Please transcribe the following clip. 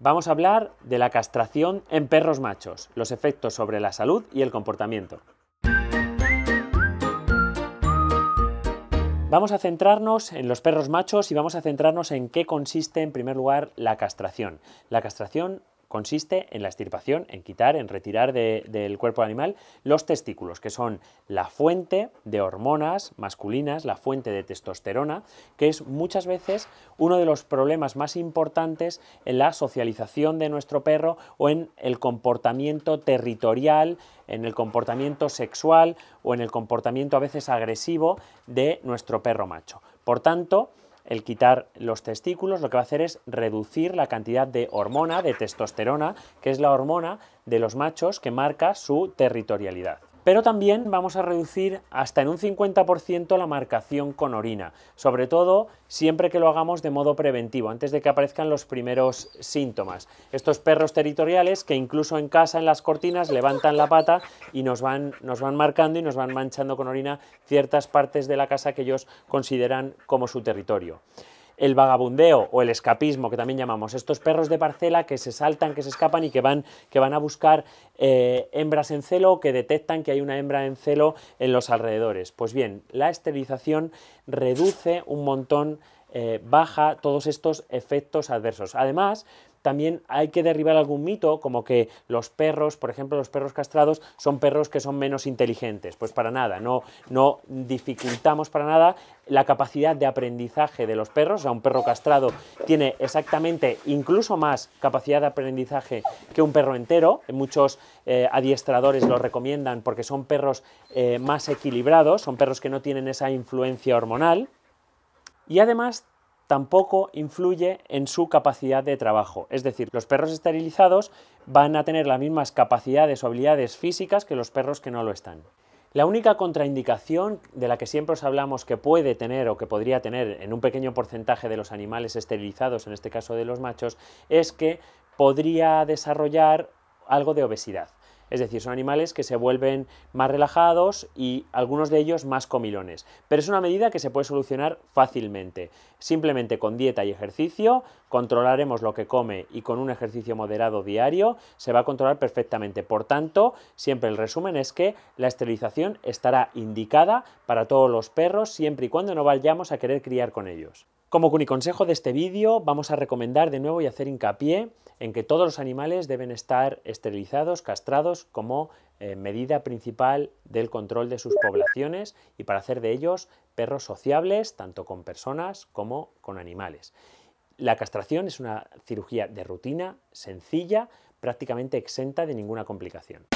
Vamos a hablar de la castración en perros machos, los efectos sobre la salud y el comportamiento. Vamos a centrarnos en los perros machos y vamos a centrarnos en qué consiste en primer lugar la castración. La castración consiste en la extirpación, en quitar, en retirar del cuerpo animal los testículos, que son la fuente de hormonas masculinas, la fuente de testosterona, que es muchas veces uno de los problemas más importantes en la socialización de nuestro perro o en el comportamiento territorial, en el comportamiento sexual o en el comportamiento a veces agresivo de nuestro perro macho. Por tanto, el quitar los testículos lo que va a hacer es reducir la cantidad de hormona, de testosterona, que es la hormona de los machos que marca su territorialidad. Pero también vamos a reducir hasta en un 50% la marcación con orina, sobre todo siempre que lo hagamos de modo preventivo, antes de que aparezcan los primeros síntomas. Estos perros territoriales que incluso en casa, en las cortinas, levantan la pata y nos van, nos van marcando y nos van manchando con orina ciertas partes de la casa que ellos consideran como su territorio el vagabundeo o el escapismo, que también llamamos, estos perros de parcela que se saltan, que se escapan y que van, que van a buscar eh, hembras en celo o que detectan que hay una hembra en celo en los alrededores. Pues bien, la esterilización reduce un montón eh, baja todos estos efectos adversos. Además, también hay que derribar algún mito, como que los perros, por ejemplo, los perros castrados son perros que son menos inteligentes. Pues para nada, no, no dificultamos para nada la capacidad de aprendizaje de los perros. O sea, un perro castrado tiene exactamente, incluso más capacidad de aprendizaje que un perro entero. Muchos eh, adiestradores lo recomiendan porque son perros eh, más equilibrados, son perros que no tienen esa influencia hormonal. Y además tampoco influye en su capacidad de trabajo. Es decir, los perros esterilizados van a tener las mismas capacidades o habilidades físicas que los perros que no lo están. La única contraindicación de la que siempre os hablamos que puede tener o que podría tener en un pequeño porcentaje de los animales esterilizados, en este caso de los machos, es que podría desarrollar algo de obesidad. Es decir, son animales que se vuelven más relajados y algunos de ellos más comilones. Pero es una medida que se puede solucionar fácilmente. Simplemente con dieta y ejercicio, controlaremos lo que come y con un ejercicio moderado diario se va a controlar perfectamente. Por tanto, siempre el resumen es que la esterilización estará indicada para todos los perros siempre y cuando no vayamos a querer criar con ellos. Como cuniconsejo de este vídeo, vamos a recomendar de nuevo y hacer hincapié en que todos los animales deben estar esterilizados, castrados, como eh, medida principal del control de sus poblaciones y para hacer de ellos perros sociables, tanto con personas como con animales. La castración es una cirugía de rutina, sencilla, prácticamente exenta de ninguna complicación.